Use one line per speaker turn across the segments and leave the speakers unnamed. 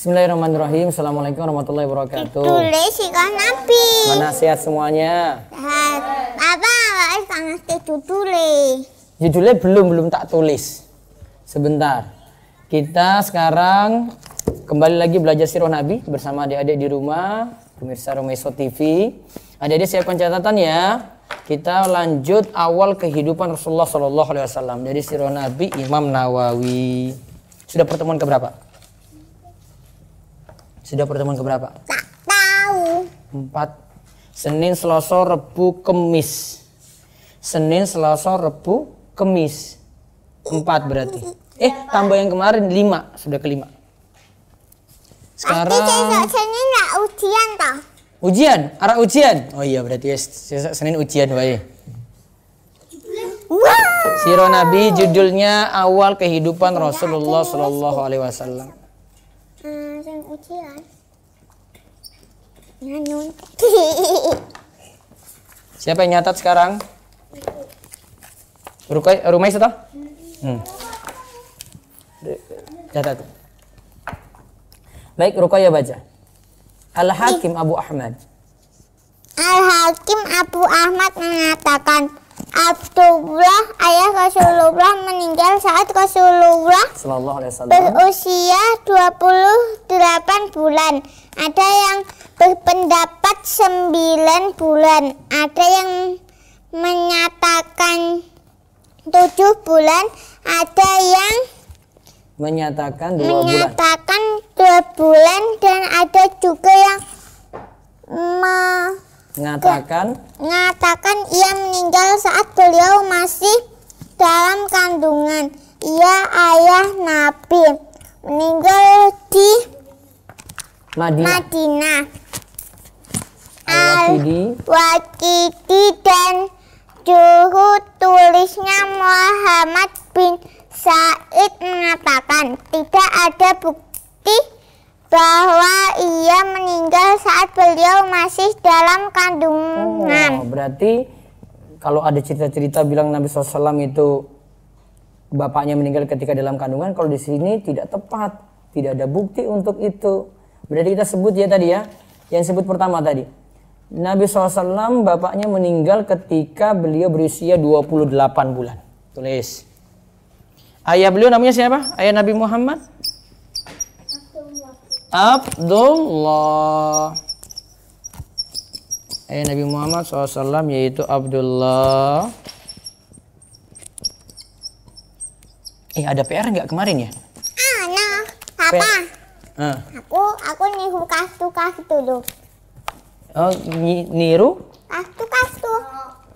Bismillahirrahmanirrahim. Assalamualaikum warahmatullahi wabarakatuh. Ditulis ikan nabi. Mana sehat semuanya?
Sehat. Apa? Sangat judulnya.
Judulnya belum belum tak tulis. Sebentar. Kita sekarang kembali lagi belajar sirah nabi bersama adik-adik di rumah pemirsa Romeso TV. Adik-adik siapkan catatan ya. Kita lanjut awal kehidupan Rasulullah Shallallahu Alaihi Wasallam dari sirah nabi Imam Nawawi. Sudah pertemuan keberapa? berapa? Sudah pertemuan keberapa? Tak tahu. Empat. Senin, Selasa, Rebu, Kemis. Senin, Selasa, Rebu, Kemis. Empat berarti. Iya, eh, tambah yang kemarin lima. Sudah kelima. Sekarang...
Senin nggak ujian toh?
Ujian? Arah ujian? Oh iya berarti ya Senin ujian wae. Wow. Siro Nabi judulnya awal kehidupan Rasulullah Shallallahu Alaihi Wasallam ucilan. Nyanyun. Siapa yang nyatat sekarang? Rukai, eh, rumah itu hmm. hmm. Catat. Baik, ya baca. Al-Hakim Abu Ahmad.
Al-Hakim Abu Ahmad mengatakan, Abdullah ayah Rasulullah meninggal saat Rasulullah
berusia
28 bulan. Ada yang berpendapat 9 bulan, ada yang menyatakan 7 bulan, ada yang
menyatakan 2
menyatakan bulan. 2 bulan dan ada juga yang me
mengatakan
mengatakan ia meninggal saat beliau masih dalam kandungan ia ayah Nabi meninggal di Madinah, Madinah. Al Wakidi dan juru tulisnya Muhammad bin Said mengatakan tidak ada bukti bahwa ia meninggal saat beliau masih
dalam kandungan. Oh, berarti kalau ada cerita-cerita bilang Nabi SAW itu bapaknya meninggal ketika dalam kandungan, kalau di sini tidak tepat, tidak ada bukti untuk itu. Berarti kita sebut ya tadi ya, yang sebut pertama tadi. Nabi SAW bapaknya meninggal ketika beliau berusia 28 bulan. Tulis. Ayah beliau namanya siapa? Ayah Nabi Muhammad? Abdullah Ayah eh, Nabi Muhammad SAW yaitu Abdullah Eh ada PR nggak kemarin ya? Ah, nah, Papa. Ah.
Aku aku niru kastu kastu dulu.
Oh, ni, niru? Kastu kastu.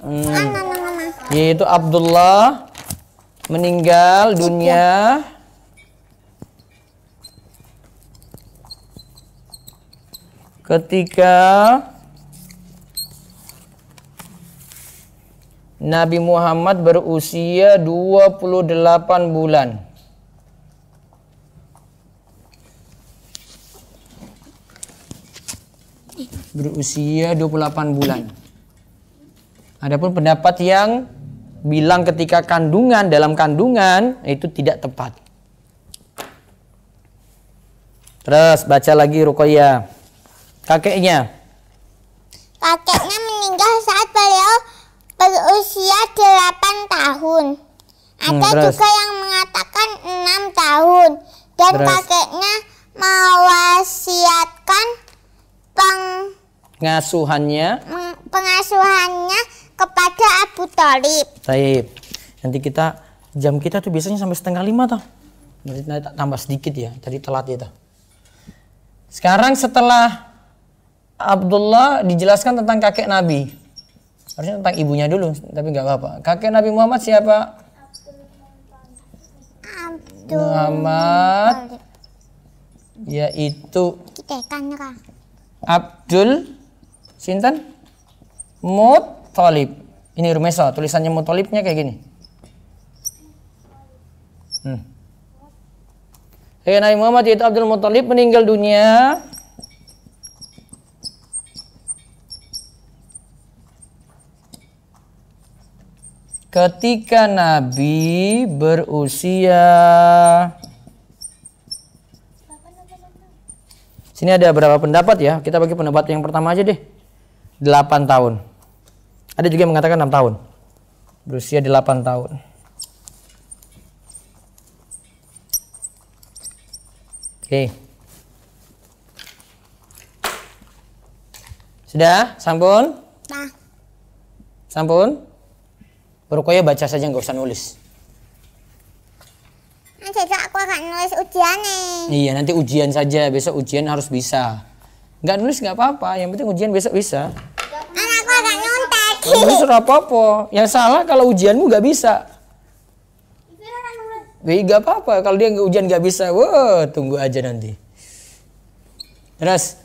Hmm. Ah, nah, nah, nah, nah. Yaitu Abdullah meninggal dunia. ketika Nabi Muhammad berusia 28 bulan. Berusia 28 bulan. Adapun pendapat yang bilang ketika kandungan dalam kandungan itu tidak tepat. Terus baca lagi Ruqayyah. Kakeknya?
Kakeknya meninggal saat beliau berusia 8 tahun.
Hmm, Ada hmm, juga yang mengatakan
6 tahun. Dan terus. kakeknya mewasiatkan peng
pengasuhannya
pengasuhannya kepada Abu Talib.
Taib. Nanti kita jam kita tuh biasanya sampai setengah lima toh. Nanti tambah sedikit ya. Tadi telat ya toh. Sekarang setelah Abdullah dijelaskan tentang kakek Nabi. Harusnya tentang ibunya dulu, tapi nggak apa-apa. Kakek Nabi Muhammad siapa? Abdul Muhammad yaitu Abdul Sinten Talib. Ini Rumesa, tulisannya Mutalibnya kayak gini. Hmm. Hey, Nabi Muhammad yaitu Abdul Muttalib meninggal dunia ketika Nabi berusia Sini ada berapa pendapat ya? Kita bagi pendapat yang pertama aja deh. 8 tahun. Ada juga yang mengatakan 6 tahun. Berusia 8 tahun. Oke. Sudah? Sampun? Nah. Sampun? Rukoya baca saja nggak usah nulis. Nanti aku akan nulis ujian nih. Iya nanti ujian saja besok ujian harus bisa. Nggak nulis nggak apa-apa yang penting ujian besok bisa. Anakku akan nyontek. Nulis apa-apa yang salah kalau ujianmu nggak bisa. Wih, gak apa-apa kalau dia nggak ujian nggak bisa. Wow, tunggu aja nanti. Terus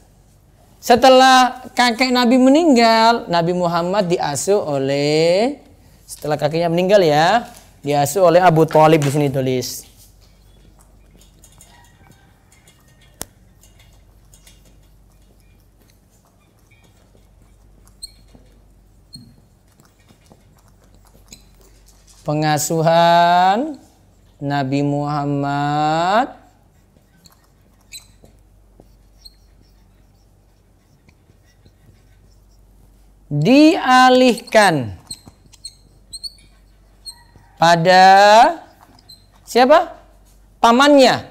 setelah kakek Nabi meninggal, Nabi Muhammad diasuh oleh setelah kakinya meninggal ya, diasuh oleh Abu Talib di sini tulis. Pengasuhan Nabi Muhammad dialihkan pada siapa? Pamannya.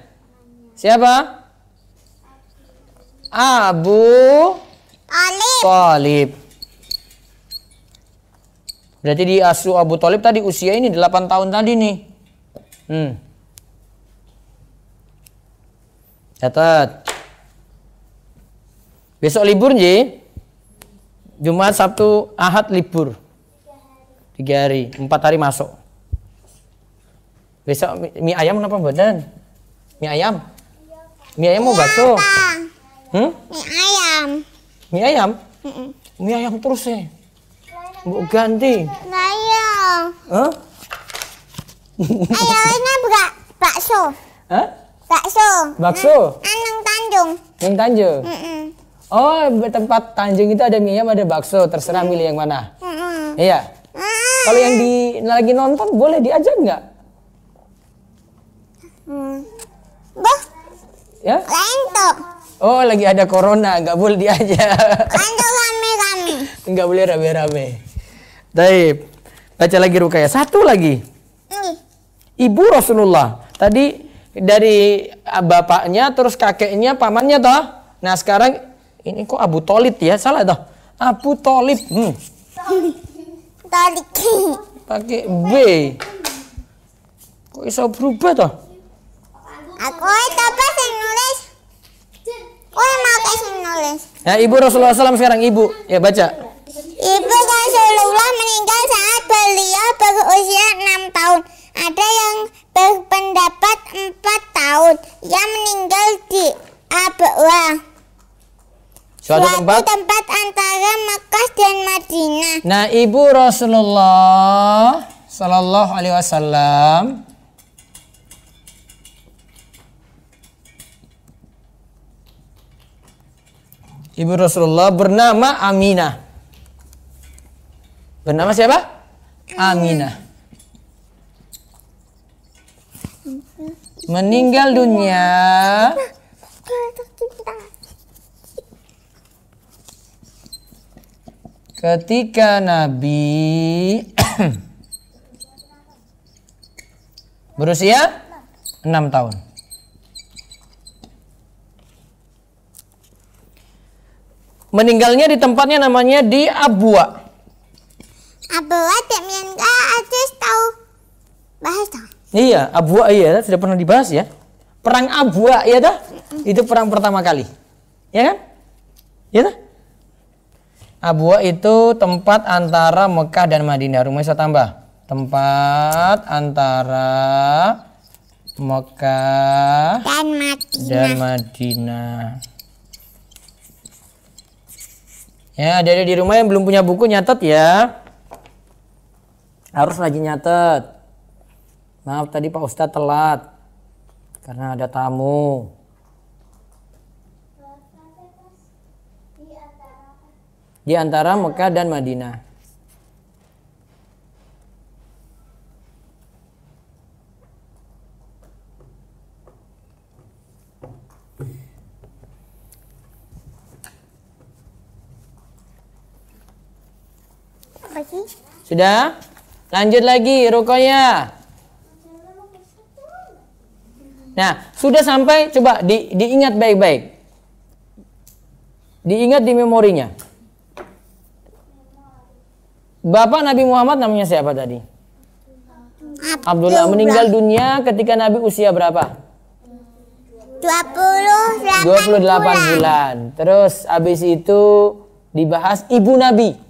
Siapa? Abu Talib. Berarti di asu Abu Talib tadi usia ini 8 tahun tadi nih. Hmm. Catat. Besok libur nih. Jumat, Sabtu, Ahad libur. Tiga hari. Empat hari masuk. Besok mie, mie ayam kenapa badan? Mie ayam? Mie ayam mau bakso? Iya, hmm?
Mie ayam.
Mie ayam? Mie ayam terus ya? Mau ganti?
Ayam.
Hah? Ayamnya buka bakso. Hah? Bakso. Bakso? Anang nah, ah, Tanjung. Yang Tanjung? Oh, tempat Tanjung itu ada mie ayam, ada bakso. Terserah milih yang mana. Iya. Ah, ah. Kalau yang di lagi nonton boleh diajak nggak? Hmm. Bah. Ya? Oh, lagi ada corona, nggak boleh diajak. Lantuk rame-rame. Nggak boleh rame-rame. Taib. Baca lagi Rukaya. Satu lagi. Ibu Rasulullah. Tadi dari bapaknya, terus kakeknya, pamannya toh. Nah sekarang ini kok Abu Tolib ya? Salah toh. Abu Tolib. Hmm. Tolib. Pakai B. Kok bisa berubah toh?
Aku itu apa sih nulis. Aku mau kasih nulis.
Ya, Ibu Rasulullah SAW sekarang Ibu. Ya, baca.
Ibu Rasulullah meninggal saat beliau berusia 6 tahun. Ada yang berpendapat 4 tahun. Ia meninggal di Abwa.
Suatu, Suatu tempat?
tempat antara Mekah
dan Madinah. Nah, Ibu Rasulullah Sallallahu Alaihi Wasallam ibu Rasulullah bernama Aminah. Bernama siapa? Aminah. Meninggal dunia ketika Nabi berusia 6 tahun. Meninggalnya di tempatnya namanya di Abua. Abwa
Demian Aziz tahu bahas dong.
Iya, Abua iya sudah pernah dibahas ya. Perang Abua ya dah. Itu perang pertama kali. Ya kan? Ya dah. Abua itu tempat antara Mekah dan Madinah. Rumah saya tambah. Tempat antara Mekah dan Madinah. Dan Madinah. Ya, ada di rumah yang belum punya buku nyatet ya. Harus lagi nyatet. Maaf tadi Pak Ustadz telat karena ada tamu. Di antara Mekah dan Madinah. Sudah? Lanjut lagi Rukoya. Nah, sudah sampai coba di, diingat baik-baik. Diingat di memorinya. Bapak Nabi Muhammad namanya siapa tadi? Abdullah, Abdullah. meninggal dunia ketika Nabi usia berapa?
28, 28 bulan.
bulan. Terus habis itu dibahas ibu Nabi.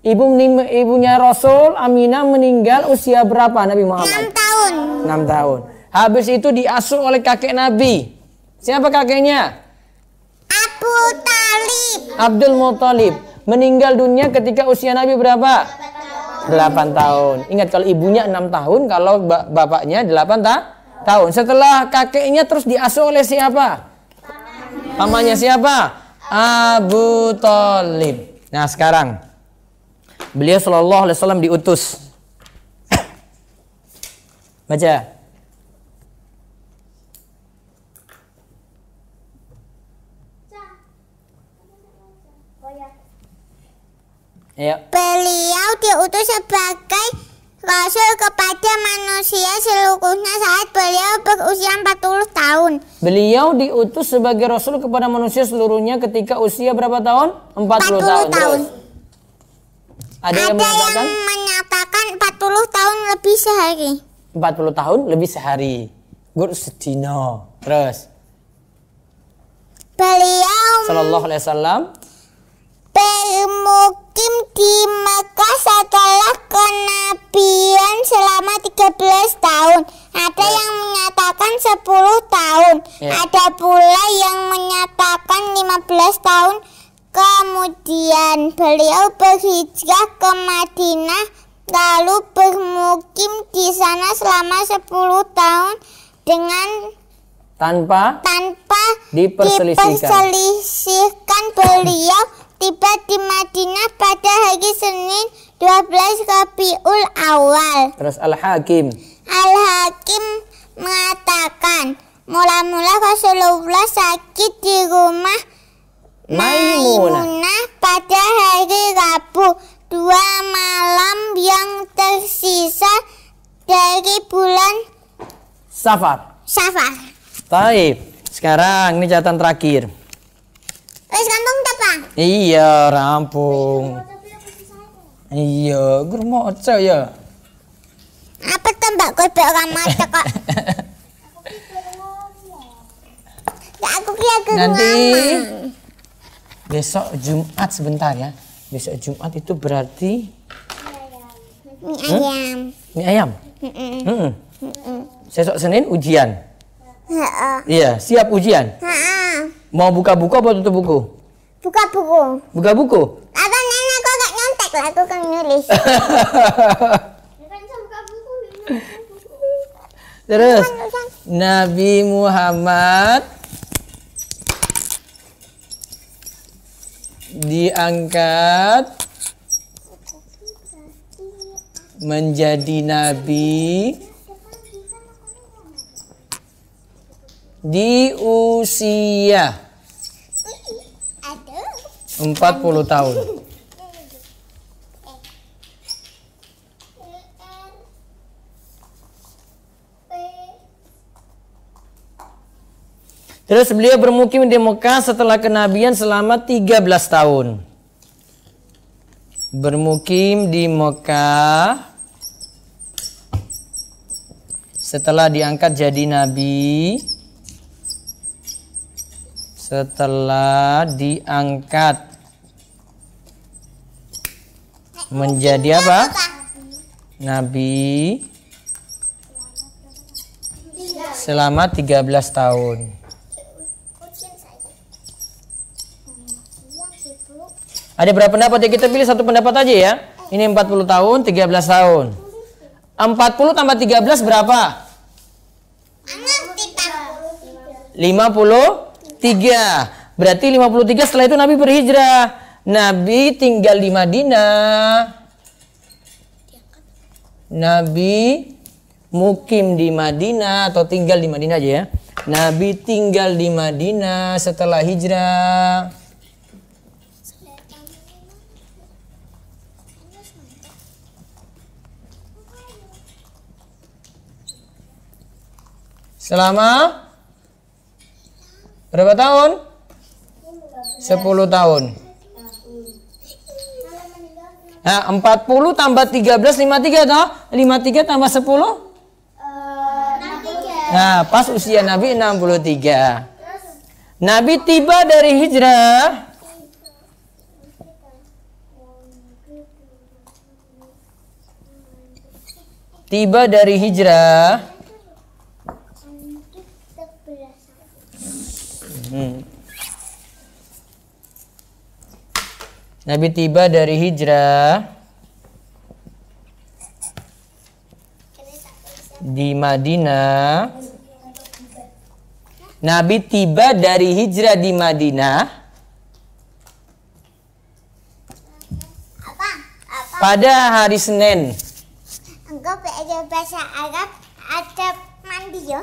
Ibu ibunya Rasul Aminah meninggal usia berapa Nabi Muhammad? 6 tahun. 6 tahun. Habis itu diasuh oleh kakek Nabi. Siapa kakeknya? Abu Talib. Abdul Muthalib. Meninggal dunia ketika usia Nabi berapa? 8 tahun. Ingat kalau ibunya 6 tahun, kalau bapaknya 8 ta tahun. Setelah kakeknya terus diasuh oleh siapa? Pamannya siapa? Abu Talib. Nah sekarang Beliau sallallahu alaihi wasallam diutus. Baca. Ya.
Beliau diutus sebagai rasul kepada
manusia seluruhnya saat beliau berusia 40 tahun. Beliau diutus sebagai rasul kepada manusia seluruhnya ketika usia berapa tahun? 40, 40 tahun. tahun. Ada, ada yang yang menyatakan 40 tahun lebih sehari. 40 tahun lebih sehari. Gur sedino. Terus
beliau Sallallahu alaihi wasallam bermukim di Mekah setelah kenabian selama 13 tahun. Ada yeah. yang menyatakan 10 tahun, yeah. ada pula yang menyatakan 15 tahun, Kemudian beliau berhijrah ke Madinah lalu bermukim di sana selama 10 tahun dengan
tanpa
tanpa diperselisihkan, diperselisihkan beliau tiba di Madinah pada hari Senin 12 Rabiul Awal.
Terus Al-Hakim.
Al-Hakim mengatakan, mula-mula Rasulullah sakit di rumah
Maimunah.
pada hari Rabu dua malam yang tersisa dari bulan
Safar. Safar. Taib. Sekarang ini catatan terakhir. Wes rampung ta, Bang? Iya, rampung. Iya, guru moco ya. Apa
tuh Mbak kowe bek ora moco kok? Ya, aku ki aku Nanti
besok Jumat sebentar ya. Besok Jumat itu berarti
mie ayam. Hmm? Mie ayam. Mm -mm. Mm -mm.
Besok Senin ujian. Iya, yeah, siap ujian. Ha -ha. Mau buka buku atau tutup buku?
Buka buku.
Buka buku. Apa
nenek kok gak nyontek lah aku kan nulis.
Ya, Terus Nabi Muhammad diangkat menjadi nabi di usia
40 tahun.
Terus beliau bermukim di Mekah setelah kenabian selama 13 tahun. Bermukim di Mekah setelah diangkat jadi nabi. Setelah diangkat menjadi apa? Nabi selama 13 tahun. Ada berapa pendapat ya? Kita pilih satu pendapat aja ya. Ini 40 tahun, 13 tahun. 40 tambah 13 berapa? 53. Berarti 53 setelah itu Nabi berhijrah. Nabi tinggal di Madinah. Nabi mukim di Madinah atau tinggal di Madinah aja ya. Nabi tinggal di Madinah setelah hijrah. selama berapa tahun? 10 tahun. Nah, 40 tambah 13 53 toh? 53 tambah 10? nah, pas usia Nabi 63. Nabi tiba dari hijrah tiba dari hijrah Hmm. Nabi tiba dari hijrah di Madinah. Nabi tiba dari hijrah di Madinah. Pada hari Senin.
Enggak belajar bahasa Arab, ada mandi ya?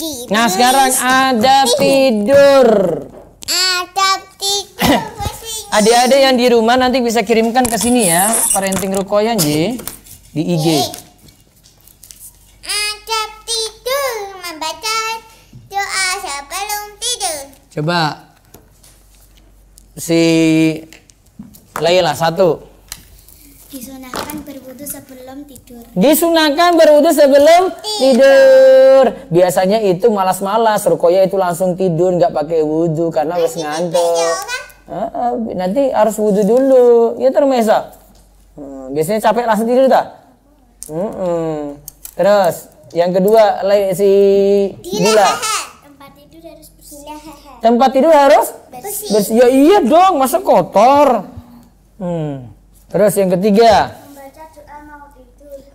tidur. Nah sekarang ada tidur. Ada tidur.
Adik-adik yang di rumah nanti bisa kirimkan ke sini ya parenting rukoyan J di IG.
Ada tidur membaca
doa sebelum tidur. Coba si Laila satu. sana sebelum tidur. Disunahkan berwudu sebelum tidur. Biasanya itu malas-malas, Rukoya itu langsung tidur nggak pakai wudu karena harus ngantuk. Ya, ah, ah, nanti harus wudu dulu. Ya termesa. Hmm, biasanya capek langsung tidur tak? Hmm, terus yang kedua si Dila. Tempat tidur harus bersih. Ya iya dong, masa kotor. Hmm, terus yang ketiga.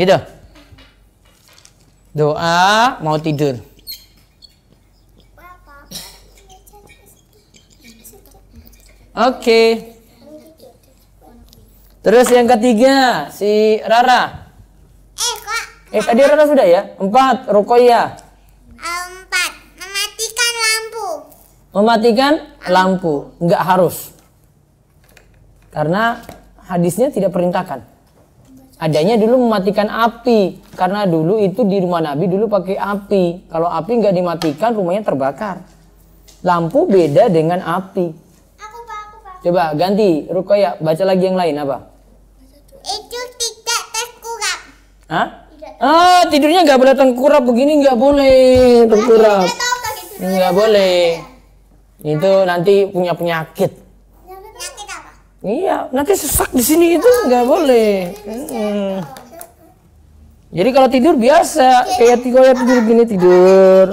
Gitu. Doa mau tidur. Oke. Okay. Terus yang ketiga si Rara. Eh kok? Eh tadi Rara sudah ya. Empat Rukoya. Empat mematikan lampu. Mematikan lampu nggak harus. Karena hadisnya tidak perintahkan adanya dulu mematikan api karena dulu itu di rumah Nabi dulu pakai api kalau api nggak dimatikan rumahnya terbakar lampu beda dengan api aku, aku, aku. coba ganti Rukoya baca lagi yang lain apa itu tidak terkurap Hah? Tidak ah tidurnya nggak boleh tengkurap begini nggak boleh tengkurap nggak boleh itu nanti punya penyakit Iya, nanti sesak di sini itu nggak boleh. Hmm. Jadi kalau tidur biasa, kayak tiga tidur gini tidur.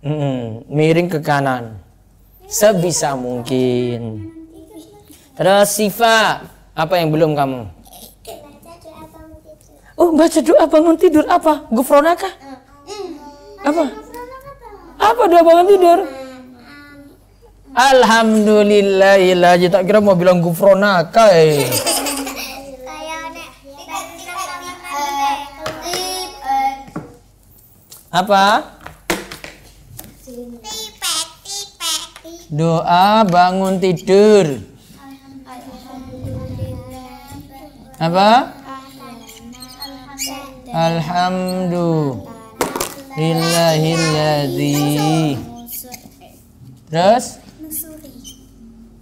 Hmm, miring ke kanan, sebisa mungkin. Terus Siva, apa yang belum kamu? Oh, baca doa bangun tidur mm. apa? Gufronaka? Apa? Apa doa bangun tidur? Alhamdulillah tak kira mau bilang gufronaka eh. Apa? Doa bangun tidur. Apa? Alhamdulillahilladzi. Terus?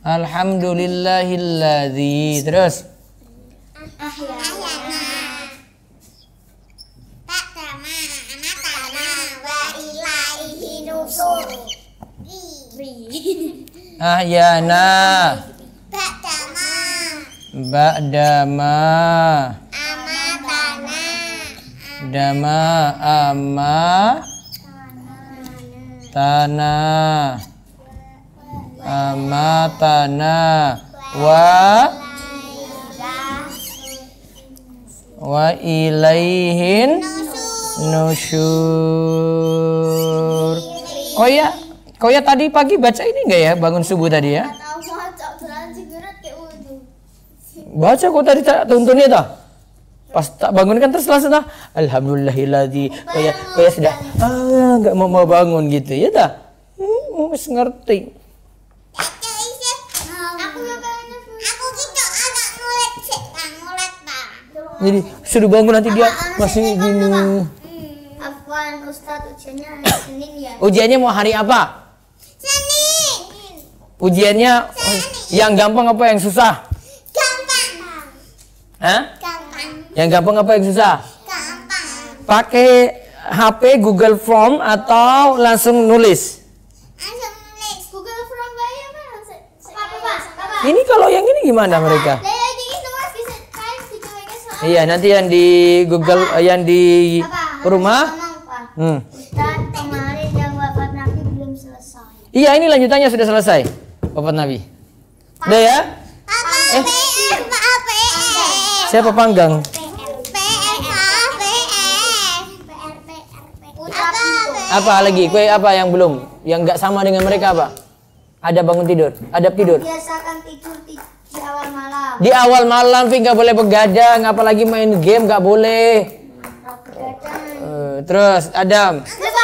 Alhamdulillahilladzi terus Ahyana Ba'dama Ba'dama Amatana Dama Ama Tanah amatana wa wa ilaihin nusyur koya oh oh ya tadi pagi baca ini enggak ya bangun subuh tadi ya baca kok tadi tuntunnya tuh pas tak bangun kan terus langsung dah alhamdulillahilladzi koya oh koya sudah ah nggak mau mau bangun gitu ya dah hmm, hmm ngerti jadi sudah bangun nanti dia ah, ah, ah, masih gini hmm,
Afwan Ustadz ujiannya Senin ya
ujiannya mau hari apa Senin ujiannya yang gampang apa yang susah gampang Hah? gampang yang gampang apa yang susah gampang pakai HP Google Form atau langsung nulis? Langsung
nulis. Google Form bayar
apa Ini kalau yang ini gimana mereka? Iya, nanti yang di Google Apa? Eh, yang di Apa? rumah. hmm. Iya, ini lanjutannya sudah selesai. Bapak Nabi. Udah ya? eh. Siapa panggang? apa lagi kue apa yang belum yang nggak sama dengan mereka apa ada bangun tidur ada tidur
biasakan tidur tidur
awal malam. Di awal malam Fi nggak boleh begadang, apalagi main game nggak boleh. Eh, terus Adam. Baca ayat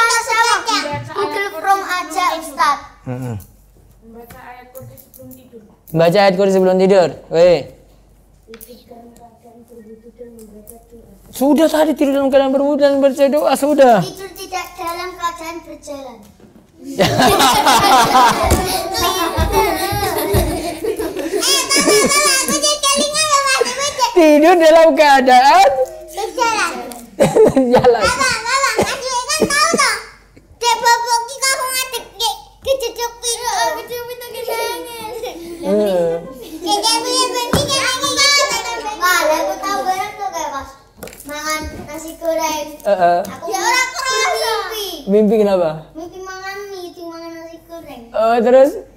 kursi sebelum tidur. Baca ayat kursi sebelum tidur. Weh. Sudah tadi tidur dalam keadaan berwudhu dan berdoa sudah. Tidur tidak dalam keadaan berjalan. Tidur dalam keadaan Jalan.
nasi goreng. Eh, eh. Ya, mimpi kenapa? Mimpi makan mie, makan nasi goreng.
Oh, terus?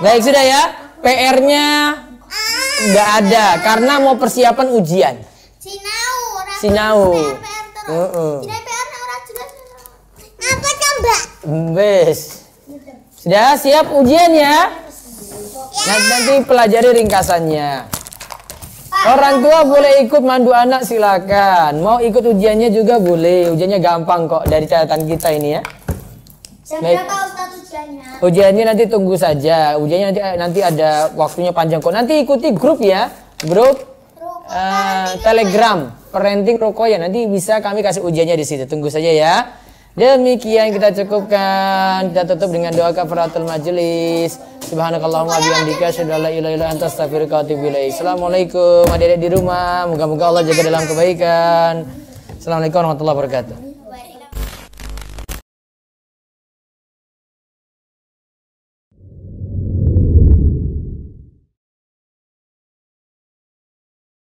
Baik sudah ya.
PR-nya nggak ada karena mau persiapan ujian.
Sinau. Sinau.
Heeh. Apa kan, Mbak? Sudah siap ujian ya? ya. Nah, nanti pelajari ringkasannya. Orang tua boleh ikut mandu anak silakan. Mau ikut ujiannya juga boleh. Ujiannya gampang kok dari catatan kita ini ya.
Siapa Ustaz? ujiannya.
Ujiannya nanti tunggu saja. Ujiannya nanti eh, nanti ada waktunya panjang kok. Nanti ikuti grup ya, grup uh, Telegram Parenting ya. Nanti bisa kami kasih ujiannya di situ. Tunggu saja ya. Demikian kita cukupkan. Kita tutup dengan doa kafaratul majelis. Subhanakallahumma bihamdika asyhadu an la ilaha illa anta astaghfiruka wa atubu ilaik. Assalamualaikum adik-adik di rumah. Moga-moga Allah jaga dalam kebaikan. Assalamualaikum warahmatullahi wabarakatuh.